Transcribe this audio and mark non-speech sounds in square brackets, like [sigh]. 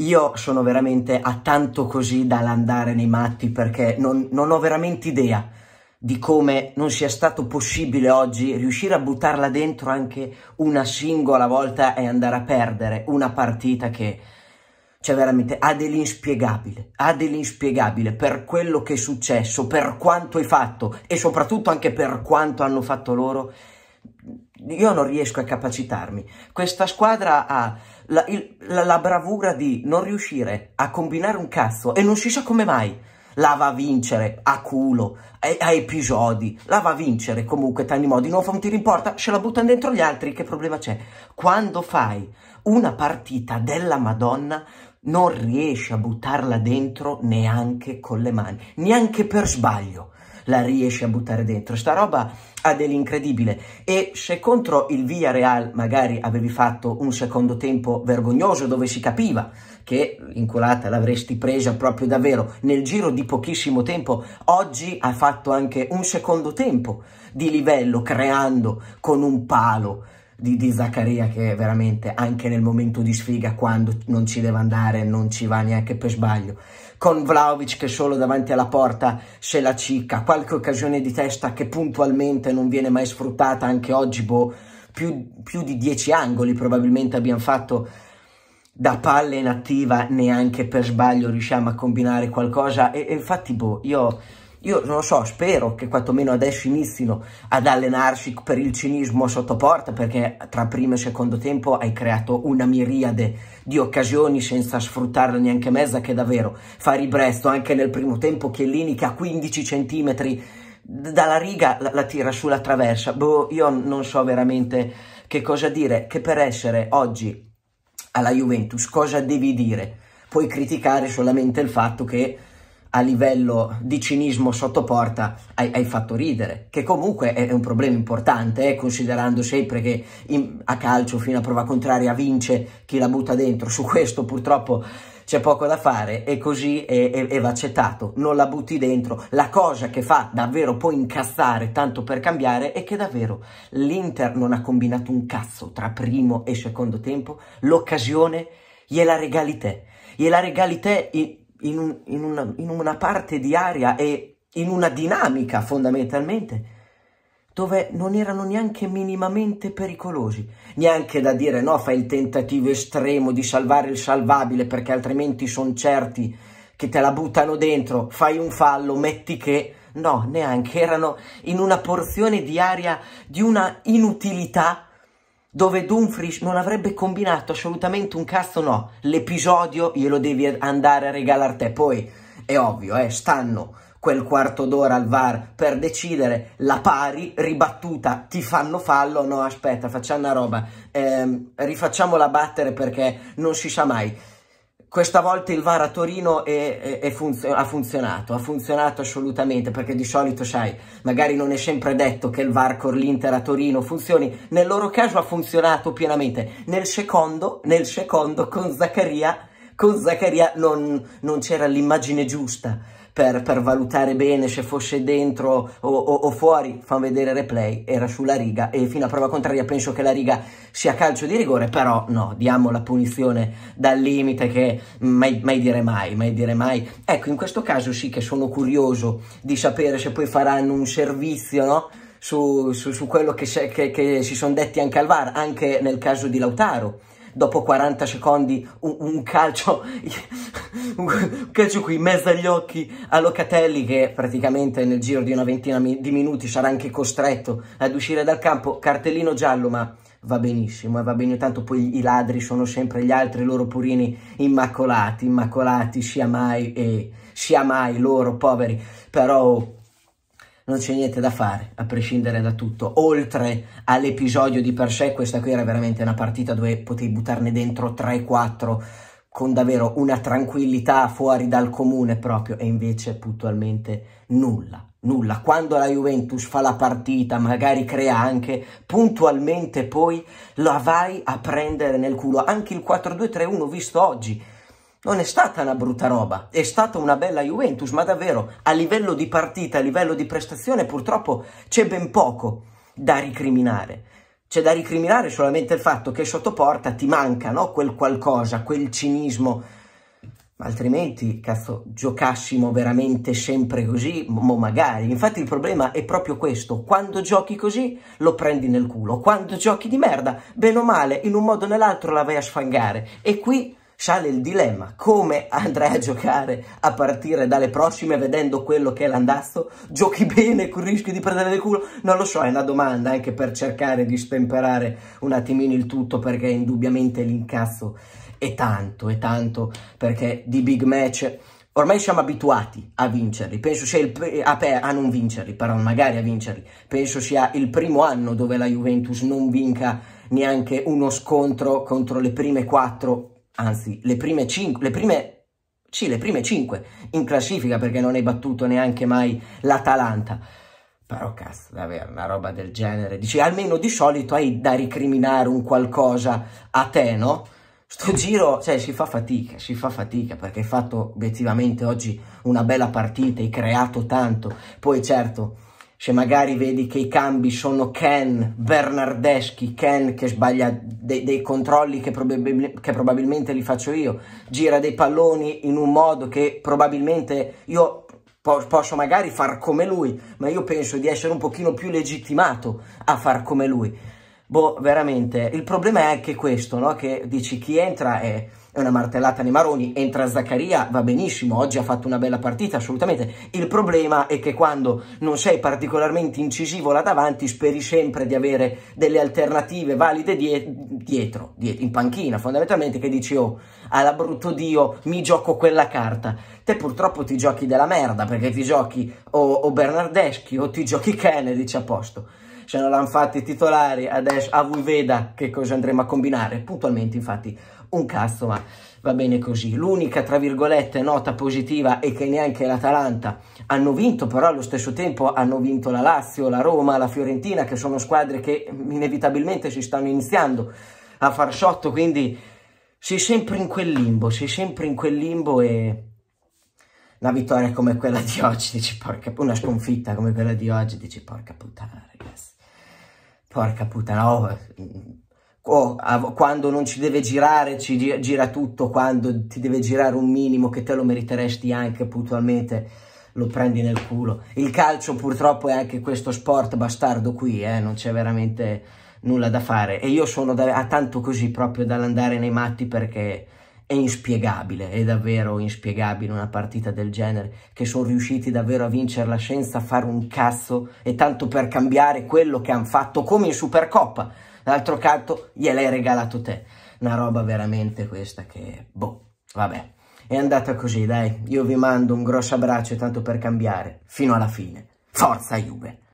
Io sono veramente a tanto così dall'andare nei matti perché non, non ho veramente idea di come non sia stato possibile oggi riuscire a buttarla dentro anche una singola volta e andare a perdere una partita che cioè veramente ha dell'inspiegabile, ha dell'inspiegabile per quello che è successo, per quanto hai fatto e soprattutto anche per quanto hanno fatto loro. Io non riesco a capacitarmi. Questa squadra ha la, il, la, la bravura di non riuscire a combinare un cazzo e non si sa come mai la va a vincere a culo, a, episodi, la va a vincere comunque tanti modi, non fa un tiro in porta, ce la buttano dentro gli altri, che problema c'è? Quando fai una partita della Madonna non riesci a buttarla dentro neanche con le mani, neanche per sbaglio la riesce a buttare dentro. Sta roba ha dell'incredibile e se contro il Villarreal magari avevi fatto un secondo tempo vergognoso dove si capiva che l'inculata l'avresti presa proprio davvero nel giro di pochissimo tempo, oggi ha fatto anche un secondo tempo di livello creando con un palo di, di Zaccaria che veramente anche nel momento di sfiga quando non ci deve andare non ci va neanche per sbaglio con Vlaovic che solo davanti alla porta se la cicca qualche occasione di testa che puntualmente non viene mai sfruttata anche oggi boh più, più di dieci angoli probabilmente abbiamo fatto da palla inattiva neanche per sbaglio riusciamo a combinare qualcosa e, e infatti boh io io non lo so, spero che quantomeno adesso inizino ad allenarsi per il cinismo sotto porta, perché tra primo e secondo tempo hai creato una miriade di occasioni senza sfruttarla neanche mezza, che davvero fa ribresto anche nel primo tempo Chiellini che a 15 centimetri dalla riga la, la tira sulla traversa. Boh, io non so veramente che cosa dire, che per essere oggi alla Juventus cosa devi dire? Puoi criticare solamente il fatto che a livello di cinismo sottoporta hai, hai, fatto ridere, che comunque è, un problema importante, eh, considerando sempre che in, a calcio fino a prova contraria vince chi la butta dentro, su questo purtroppo c'è poco da fare e così è, è, è, va accettato, non la butti dentro. La cosa che fa davvero poi incazzare tanto per cambiare è che davvero l'Inter non ha combinato un cazzo tra primo e secondo tempo, l'occasione gliela regali te, gliela regali te... In, in, un, in, una, in una parte di aria e in una dinamica fondamentalmente dove non erano neanche minimamente pericolosi, neanche da dire no, fai il tentativo estremo di salvare il salvabile perché altrimenti sono certi che te la buttano dentro, fai un fallo, metti che... No, neanche, erano in una porzione di aria di una inutilità dove Dumfries non avrebbe combinato assolutamente un cazzo no. L'episodio glielo devi andare a regalare te. Poi è ovvio, eh, stanno quel quarto d'ora al VAR per decidere la pari, ribattuta, ti fanno fallo, no aspetta, facciamo una roba, ehm, rifacciamola battere perché non si sa mai questa volta il VAR a Torino è, è, è funzio ha funzionato, ha funzionato assolutamente, perché di solito, sai, magari non è sempre detto che il VAR con l'Inter a Torino funzioni, nel loro caso ha funzionato pienamente, nel secondo, nel secondo con Zaccaria, con Zaccaria non, non c'era l'immagine giusta, per, per valutare bene se fosse dentro o, o, o fuori, fanno vedere replay, era sulla riga e fino a prova contraria penso che la riga sia calcio di rigore, però no, diamo la punizione dal limite che mai, mai dire mai, mai dire mai. Ecco, in questo caso sì che sono curioso di sapere se poi faranno un servizio, no? Su, su, su, quello che, che, che si sono detti anche al VAR, anche nel caso di Lautaro, dopo 40 secondi un, un calcio [laughs] un calcio qui in mezzo agli occhi a Locatelli che praticamente nel giro di una ventina di minuti sarà anche costretto ad uscire dal campo cartellino giallo ma va benissimo e eh, va bene tanto poi i ladri sono sempre gli altri loro purini immacolati immacolati sia mai e eh, sia mai loro poveri però non c'è niente da fare, a prescindere da tutto. Oltre all'episodio di per sé, questa qui era veramente una partita dove potevi buttarne dentro 3-4 con davvero una tranquillità fuori dal comune proprio, e invece puntualmente nulla, nulla. Quando la Juventus fa la partita, magari crea anche, puntualmente poi la vai a prendere nel culo. Anche il 4-2-3-1 visto oggi non è stata una brutta roba, è stata una bella Juventus, ma davvero a livello di partita, a livello di prestazione purtroppo c'è ben poco da ricriminare. C'è da ricriminare solamente il fatto che sotto porta ti manca no? quel qualcosa, quel cinismo, ma altrimenti, cazzo, giocassimo veramente sempre così, mo magari. Infatti il problema è proprio questo, quando giochi così lo prendi nel culo, quando giochi di merda, bene o male, in un modo o nell'altro la vai a sfangare. E qui sale il dilemma come andrai a giocare a partire dalle prossime vedendo quello che è l'andazzo giochi bene con il rischio di prendere il culo non lo so è una domanda anche per cercare di stemperare un attimino il tutto perché indubbiamente l'incazzo è tanto è tanto perché di big match Ormai siamo abituati a vincerli, penso sia il a, a, non vincerli, però magari a vincerli. Penso sia il primo anno dove la Juventus non vinca neanche uno scontro contro le prime quattro anzi le prime 5, le prime sì, le prime 5 in classifica perché non hai battuto neanche mai l'Atalanta. Però cazzo, davvero, una roba del genere. Dici, almeno di solito hai da ricriminare un qualcosa a te, no? Sto giro, cioè, si fa fatica, si fa fatica perché hai fatto obiettivamente oggi una bella partita, hai creato tanto. Poi certo, se magari vedi che i cambi sono Ken Bernardeschi, Ken che sbaglia dei, dei controlli che, probab- che, probabilmente li faccio io, gira dei palloni in un modo che probabilmente io po- posso magari far come lui, ma io penso di essere un pochino più legittimato a far come lui. Boh, veramente, il problema è anche questo, no? Che dici chi entra è è una martellata nei maroni, entra Zaccaria, va benissimo, oggi ha fatto una bella partita, assolutamente. Il problema è che quando non sei particolarmente incisivo là davanti, speri sempre di avere delle alternative valide die dietro, die in panchina, fondamentalmente, che dici, oh, alla brutto Dio, mi gioco quella carta. Te purtroppo ti giochi della merda, perché ti giochi o, o Bernardeschi o ti giochi Kennedy, c'è a posto se non l'hanno fatti i titolari, adesso a voi veda che cosa andremo a combinare. Puntualmente, infatti, un cazzo, ma va bene così. L'unica, tra virgolette, nota positiva è che neanche l'Atalanta hanno vinto, però allo stesso tempo hanno vinto la Lazio, la Roma, la Fiorentina, che sono squadre che inevitabilmente si stanno iniziando a far sotto, quindi sei sempre in quel limbo, sei sempre in quel limbo e una vittoria come quella di oggi, dici porca una sconfitta come quella di oggi, dici porca puttana, ragazzi. Porca puttana, oh, oh, quando non ci deve girare ci gira, gira tutto, quando ti deve girare un minimo che te lo meriteresti anche puntualmente lo prendi nel culo. Il calcio purtroppo è anche questo sport bastardo qui, eh? non c'è veramente nulla da fare e io sono da, a tanto così proprio dall'andare nei matti perché è inspiegabile, è davvero inspiegabile una partita del genere, che sono riusciti davvero a vincerla senza fare un cazzo e tanto per cambiare quello che hanno fatto come in Supercoppa D'altro canto gliel'hai regalato te. Una roba veramente questa che... Boh, vabbè. È andata così, dai. Io vi mando un grosso abbraccio tanto per cambiare. Fino alla fine. Forza Juve!